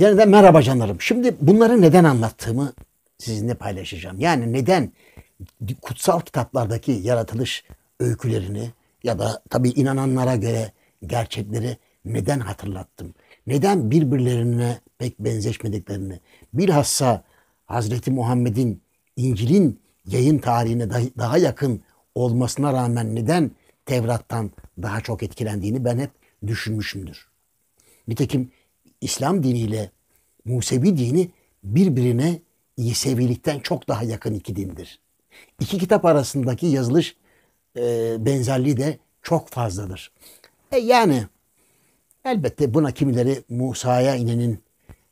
Yeniden merhaba canlarım. Şimdi bunları neden anlattığımı sizinle paylaşacağım. Yani neden kutsal kitaplardaki yaratılış öykülerini ya da tabii inananlara göre gerçekleri neden hatırlattım? Neden birbirlerine pek benzeşmediklerini, bilhassa Hazreti Muhammed'in İncil'in yayın tarihine daha yakın olmasına rağmen neden Tevrat'tan daha çok etkilendiğini ben hep düşünmüşümdür. Nitekim İslam diniyle Musevi dini birbirine Yesevilikten çok daha yakın iki dindir. İki kitap arasındaki yazılış e, benzerliği de çok fazladır. E yani elbette buna kimileri Musa'ya inenin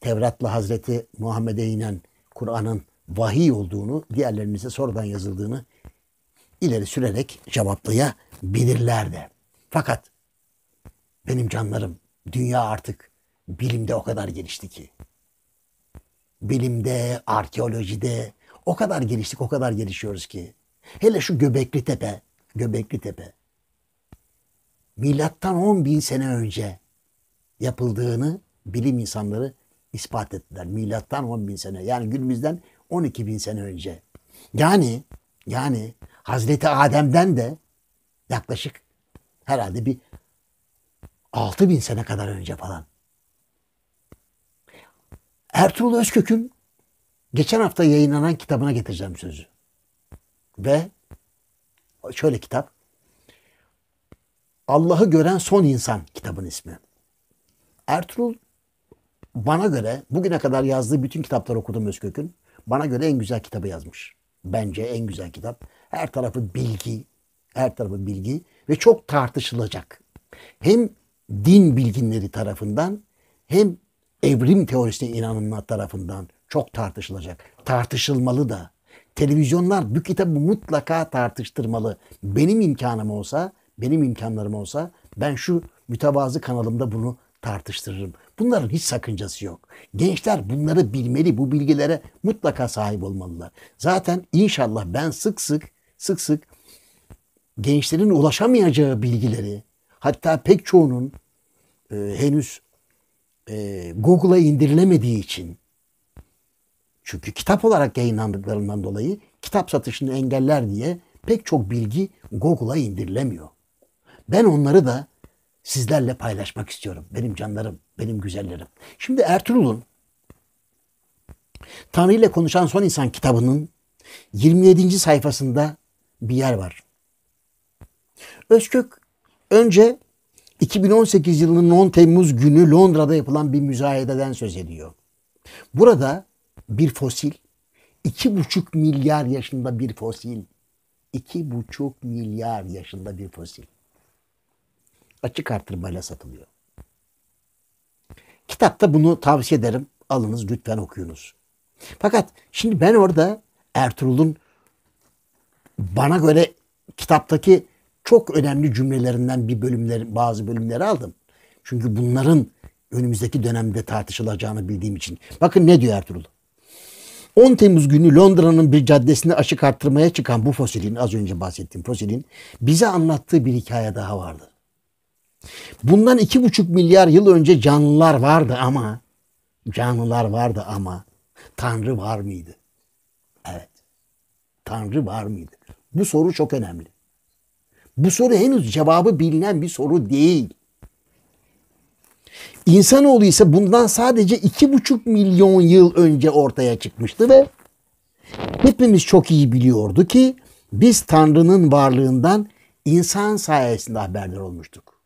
Tevrat'la Hazreti Muhammed'e inen Kur'an'ın vahiy olduğunu, diğerlerinin ise sonradan yazıldığını ileri sürerek cevaplayabilirler de. Fakat benim canlarım dünya artık bilimde o kadar gelişti ki. Bilimde, arkeolojide o kadar geliştik, o kadar gelişiyoruz ki. Hele şu Göbekli Tepe, Göbekli Tepe. Milattan 10 bin sene önce yapıldığını bilim insanları ispat ettiler. Milattan 10 bin sene. Yani günümüzden 12 bin sene önce. Yani yani Hazreti Adem'den de yaklaşık herhalde bir 6 bin sene kadar önce falan Ertuğrul Özkök'ün geçen hafta yayınlanan kitabına getireceğim sözü. Ve şöyle kitap. Allah'ı gören son insan kitabın ismi. Ertuğrul bana göre bugüne kadar yazdığı bütün kitapları okudum Özkök'ün. Bana göre en güzel kitabı yazmış. Bence en güzel kitap. Her tarafı bilgi, her tarafı bilgi ve çok tartışılacak. Hem din bilginleri tarafından hem evrim teorisine inananlar tarafından çok tartışılacak. Tartışılmalı da. Televizyonlar bu kitabı mutlaka tartıştırmalı. Benim imkanım olsa, benim imkanlarım olsa ben şu mütevazı kanalımda bunu tartıştırırım. Bunların hiç sakıncası yok. Gençler bunları bilmeli, bu bilgilere mutlaka sahip olmalılar. Zaten inşallah ben sık sık sık sık gençlerin ulaşamayacağı bilgileri hatta pek çoğunun e, henüz e, Google'a indirilemediği için çünkü kitap olarak yayınlandıklarından dolayı kitap satışını engeller diye pek çok bilgi Google'a indirilemiyor. Ben onları da sizlerle paylaşmak istiyorum. Benim canlarım, benim güzellerim. Şimdi Ertuğrul'un Tanrı ile Konuşan Son İnsan kitabının 27. sayfasında bir yer var. Özkök önce 2018 yılının 10 Temmuz günü Londra'da yapılan bir müzayededen söz ediyor. Burada bir fosil, 2,5 milyar yaşında bir fosil, 2,5 milyar yaşında bir fosil açık artırmayla satılıyor. Kitapta bunu tavsiye ederim. Alınız lütfen okuyunuz. Fakat şimdi ben orada Ertuğrul'un bana göre kitaptaki çok önemli cümlelerinden bir bölümleri, bazı bölümleri aldım. Çünkü bunların önümüzdeki dönemde tartışılacağını bildiğim için. Bakın ne diyor Ertuğrul? 10 Temmuz günü Londra'nın bir caddesinde aşık arttırmaya çıkan bu fosilin, az önce bahsettiğim fosilin bize anlattığı bir hikaye daha vardı. Bundan iki buçuk milyar yıl önce canlılar vardı ama canlılar vardı ama Tanrı var mıydı? Evet. Tanrı var mıydı? Bu soru çok önemli. Bu soru henüz cevabı bilinen bir soru değil. İnsanoğlu ise bundan sadece iki buçuk milyon yıl önce ortaya çıkmıştı ve hepimiz çok iyi biliyordu ki biz Tanrı'nın varlığından insan sayesinde haberdar olmuştuk.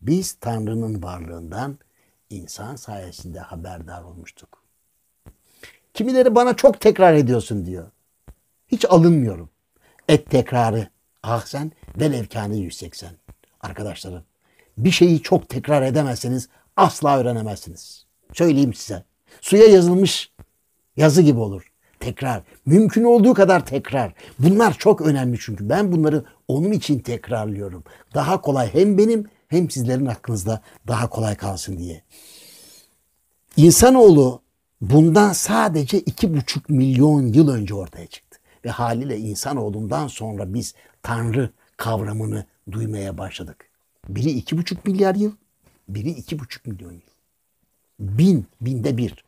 Biz Tanrı'nın varlığından insan sayesinde haberdar olmuştuk. Kimileri bana çok tekrar ediyorsun diyor. Hiç alınmıyorum. Et tekrarı. Ah sen Velev kâne 180. Arkadaşlarım bir şeyi çok tekrar edemezseniz asla öğrenemezsiniz. Söyleyeyim size. Suya yazılmış yazı gibi olur. Tekrar. Mümkün olduğu kadar tekrar. Bunlar çok önemli çünkü. Ben bunları onun için tekrarlıyorum. Daha kolay hem benim hem sizlerin aklınızda daha kolay kalsın diye. İnsanoğlu bundan sadece iki buçuk milyon yıl önce ortaya çıktı. Ve haliyle insanoğlundan sonra biz Tanrı kavramını duymaya başladık. Biri iki buçuk milyar yıl, biri iki buçuk milyon yıl. Bin, binde bir.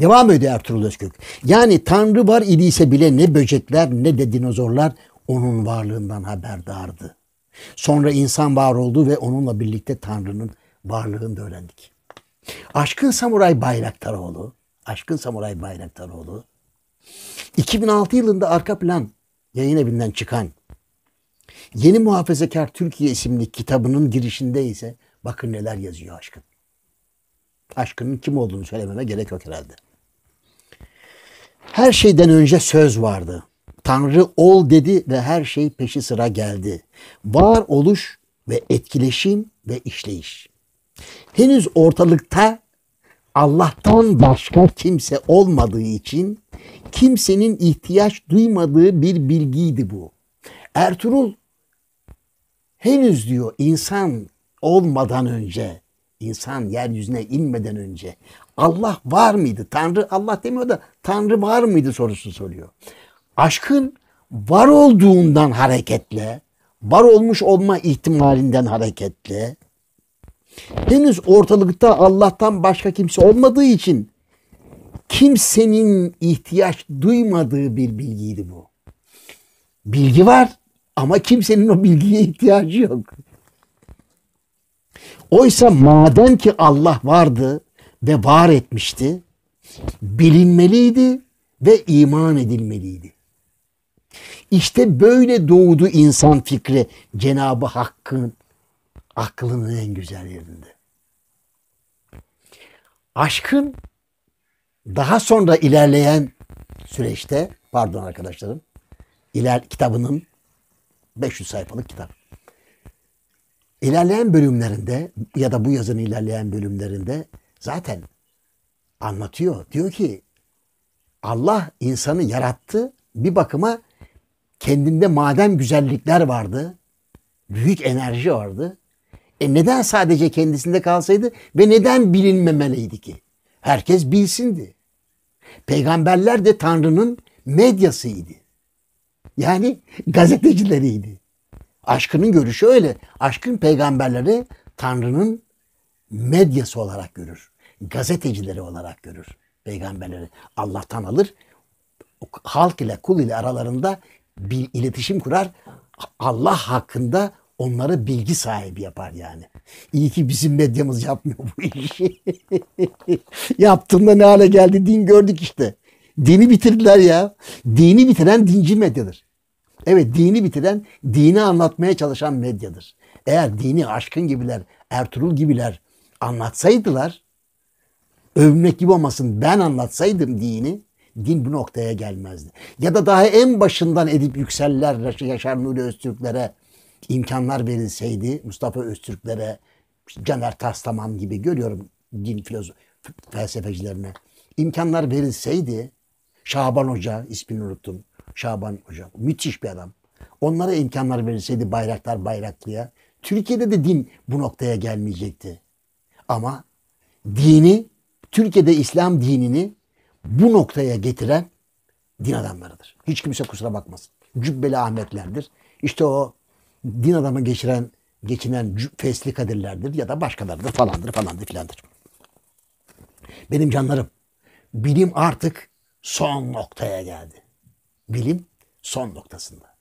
Devam ediyor Ertuğrul Özkök. Yani Tanrı var idiyse bile ne böcekler ne de dinozorlar onun varlığından haberdardı. Sonra insan var oldu ve onunla birlikte Tanrı'nın varlığını da öğrendik. Aşkın Samuray Bayraktaroğlu, Aşkın Samuray Bayraktaroğlu 2006 yılında arka plan yayın evinden çıkan Yeni Muhafazakar Türkiye isimli kitabının girişinde ise bakın neler yazıyor aşkın. Aşkının kim olduğunu söylememe gerek yok herhalde. Her şeyden önce söz vardı. Tanrı ol dedi ve her şey peşi sıra geldi. Var oluş ve etkileşim ve işleyiş. Henüz ortalıkta Allah'tan başka kimse olmadığı için kimsenin ihtiyaç duymadığı bir bilgiydi bu. Ertuğrul henüz diyor insan olmadan önce, insan yeryüzüne inmeden önce Allah var mıydı? Tanrı Allah demiyor da Tanrı var mıydı sorusu soruyor. Aşkın var olduğundan hareketle, var olmuş olma ihtimalinden hareketle henüz ortalıkta Allah'tan başka kimse olmadığı için kimsenin ihtiyaç duymadığı bir bilgiydi bu. Bilgi var ama kimsenin o bilgiye ihtiyacı yok. Oysa madem ki Allah vardı ve var etmişti, bilinmeliydi ve iman edilmeliydi. İşte böyle doğdu insan fikri Cenabı Hakk'ın aklının en güzel yerinde. Aşkın daha sonra ilerleyen süreçte pardon arkadaşlarım iler kitabının 500 sayfalık kitap. İlerleyen bölümlerinde ya da bu yazının ilerleyen bölümlerinde zaten anlatıyor. Diyor ki Allah insanı yarattı. Bir bakıma kendinde madem güzellikler vardı, büyük enerji vardı. E neden sadece kendisinde kalsaydı ve neden bilinmemeliydi ki? Herkes bilsindi. Peygamberler de Tanrı'nın medyasıydı. Yani gazetecileriydi. Aşkının görüşü öyle. Aşkın peygamberleri Tanrı'nın medyası olarak görür. Gazetecileri olarak görür peygamberleri. Allah'tan alır. Halk ile kul ile aralarında bir iletişim kurar. Allah hakkında onları bilgi sahibi yapar yani. İyi ki bizim medyamız yapmıyor bu işi. Yaptığında ne hale geldi din gördük işte. Dini bitirdiler ya. Dini bitiren dinci medyadır. Evet dini bitiren, dini anlatmaya çalışan medyadır. Eğer dini aşkın gibiler, Ertuğrul gibiler anlatsaydılar, övmek gibi olmasın ben anlatsaydım dini, din bu noktaya gelmezdi. Ya da daha en başından edip yükseller Yaşar Nuri Öztürklere imkanlar verilseydi, Mustafa Öztürklere, Caner Taslaman gibi görüyorum din filozof felsefecilerine imkanlar verilseydi Şaban Hoca ismini unuttum. Şaban hocam. Müthiş bir adam. Onlara imkanlar verilseydi bayraklar bayraklıya. Türkiye'de de din bu noktaya gelmeyecekti. Ama dini, Türkiye'de İslam dinini bu noktaya getiren din adamlarıdır. Hiç kimse kusura bakmasın. Cübbeli Ahmetlerdir. İşte o din adamı geçiren, geçinen fesli kadirlerdir ya da başkalarıdır falandır falandır filandır. Benim canlarım, bilim artık son noktaya geldi bilim son noktasında.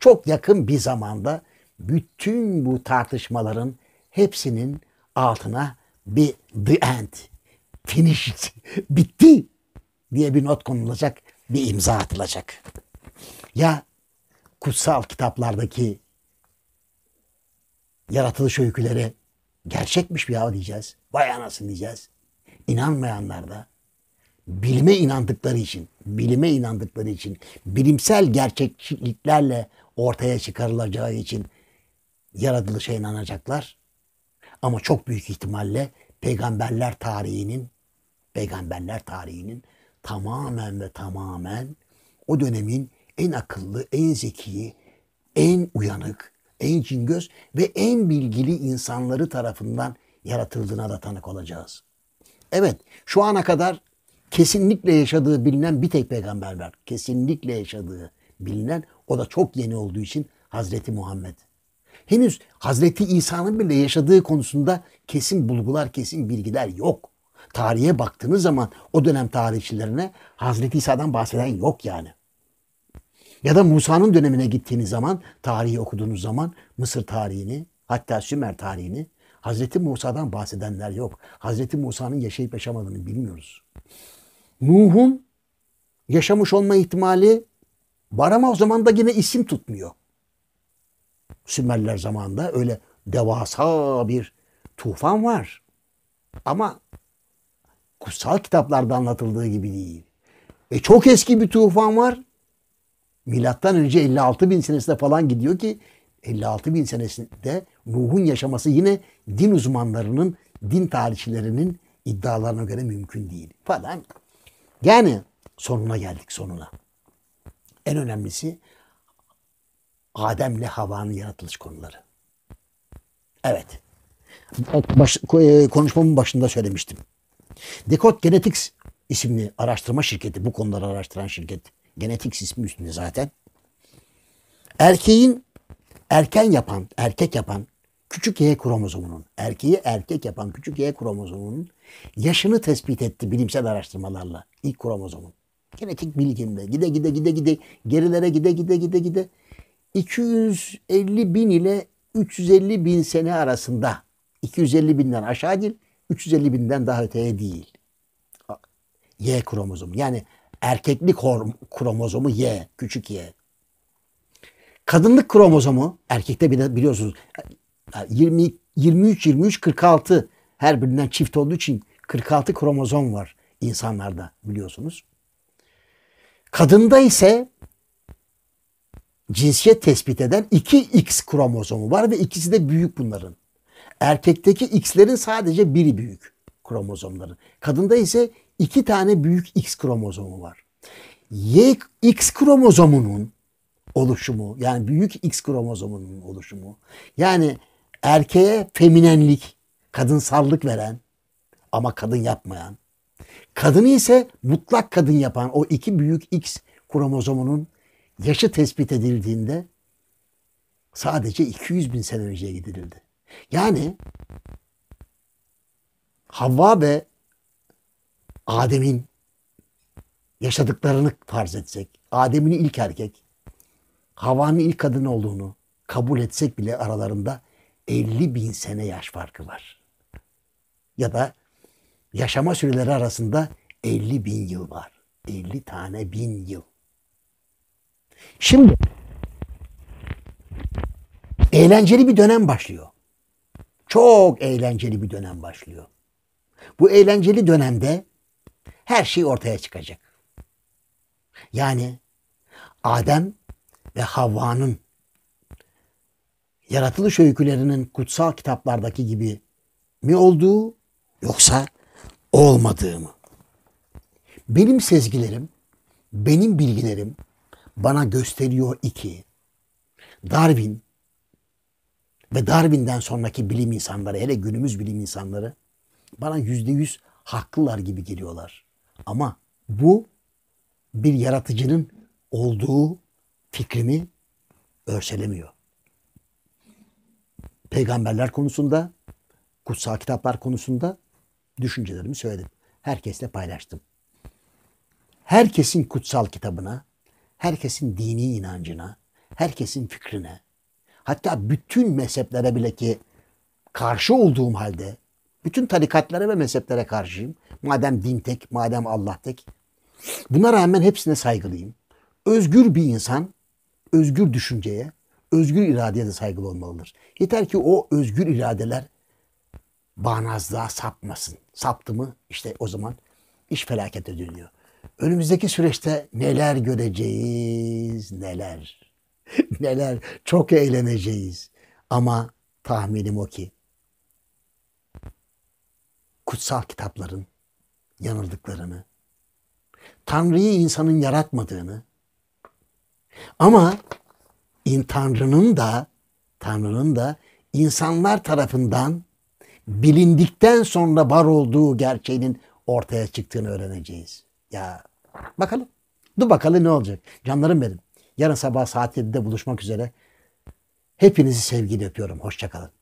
Çok yakın bir zamanda bütün bu tartışmaların hepsinin altına bir the end, finished, bitti diye bir not konulacak, bir imza atılacak. Ya kutsal kitaplardaki yaratılış öyküleri gerçekmiş bir ya diyeceğiz. Vay anasın diyeceğiz. İnanmayanlar da bilime inandıkları için, bilime inandıkları için, bilimsel gerçekliklerle ortaya çıkarılacağı için yaratılışa inanacaklar. Ama çok büyük ihtimalle peygamberler tarihinin peygamberler tarihinin tamamen ve tamamen o dönemin en akıllı, en zeki, en uyanık, en cingöz ve en bilgili insanları tarafından yaratıldığına da tanık olacağız. Evet, şu ana kadar kesinlikle yaşadığı bilinen bir tek peygamber var. Kesinlikle yaşadığı bilinen o da çok yeni olduğu için Hazreti Muhammed. Henüz Hazreti İsa'nın bile yaşadığı konusunda kesin bulgular, kesin bilgiler yok. Tarihe baktığınız zaman o dönem tarihçilerine Hazreti İsa'dan bahseden yok yani. Ya da Musa'nın dönemine gittiğiniz zaman, tarihi okuduğunuz zaman Mısır tarihini, hatta Sümer tarihini Hazreti Musa'dan bahsedenler yok. Hazreti Musa'nın yaşayıp yaşamadığını bilmiyoruz. Nuh'un yaşamış olma ihtimali var ama o zaman da yine isim tutmuyor. Sümerler zamanında öyle devasa bir tufan var. Ama kutsal kitaplarda anlatıldığı gibi değil. E çok eski bir tufan var. Milattan önce 56 bin senesinde falan gidiyor ki 56 bin senesinde Nuh'un yaşaması yine din uzmanlarının, din tarihçilerinin iddialarına göre mümkün değil falan. Yani sonuna geldik sonuna. En önemlisi Adem'le Havan'ın yaratılış konuları. Evet. Baş, e, konuşmamın başında söylemiştim. Dekod Genetics isimli araştırma şirketi, bu konuları araştıran şirket. Genetics ismi üstünde zaten. Erkeğin erken yapan, erkek yapan küçük Y kromozomunun, erkeği erkek yapan küçük Y kromozomunun yaşını tespit etti bilimsel araştırmalarla ilk kromozomun. Genetik bilgimle gide gide gide gide gerilere gide gide gide gide 250 bin ile 350 bin sene arasında 250 binden aşağı değil 350 binden daha öteye değil. Y kromozomu yani erkeklik kromozomu Y küçük Y. Kadınlık kromozomu erkekte biliyorsunuz 20, 23, 23, 46 her birinden çift olduğu için 46 kromozom var insanlarda biliyorsunuz. Kadında ise cinsiyet tespit eden 2X kromozomu var ve ikisi de büyük bunların. Erkekteki X'lerin sadece biri büyük kromozomların. Kadında ise iki tane büyük X kromozomu var. Y, X kromozomunun oluşumu yani büyük X kromozomunun oluşumu yani erkeğe feminenlik, kadınsallık veren ama kadın yapmayan. Kadını ise mutlak kadın yapan o iki büyük X kromozomunun yaşı tespit edildiğinde sadece 200 bin sene önceye gidilirdi. Yani Havva ve Adem'in yaşadıklarını farz etsek, Adem'in ilk erkek, Havva'nın ilk kadın olduğunu kabul etsek bile aralarında 50 bin sene yaş farkı var. Ya da yaşama süreleri arasında 50 bin yıl var. 50 tane bin yıl. Şimdi eğlenceli bir dönem başlıyor. Çok eğlenceli bir dönem başlıyor. Bu eğlenceli dönemde her şey ortaya çıkacak. Yani Adem ve Havva'nın yaratılış öykülerinin kutsal kitaplardaki gibi mi olduğu yoksa olmadığı mı? Benim sezgilerim, benim bilgilerim bana gösteriyor iki. Darwin ve Darwin'den sonraki bilim insanları, hele günümüz bilim insanları bana yüzde yüz haklılar gibi geliyorlar. Ama bu bir yaratıcının olduğu fikrimi örselemiyor peygamberler konusunda, kutsal kitaplar konusunda düşüncelerimi söyledim. Herkesle paylaştım. Herkesin kutsal kitabına, herkesin dini inancına, herkesin fikrine, hatta bütün mezheplere bile ki karşı olduğum halde, bütün tarikatlara ve mezheplere karşıyım. Madem din tek, madem Allah tek. Buna rağmen hepsine saygılıyım. Özgür bir insan, özgür düşünceye, özgür iradeye de saygılı olmalıdır. Yeter ki o özgür iradeler bağnazlığa sapmasın. Saptı mı işte o zaman iş felakete dönüyor. Önümüzdeki süreçte neler göreceğiz, neler. neler, çok eğleneceğiz. Ama tahminim o ki kutsal kitapların yanıldıklarını, Tanrı'yı insanın yaratmadığını ama in Tanrı'nın da Tanrı'nın da insanlar tarafından bilindikten sonra var olduğu gerçeğinin ortaya çıktığını öğreneceğiz. Ya bakalım. Dur bakalım ne olacak. Canlarım benim. Yarın sabah saat 7'de buluşmak üzere. Hepinizi sevgiyle öpüyorum. Hoşçakalın.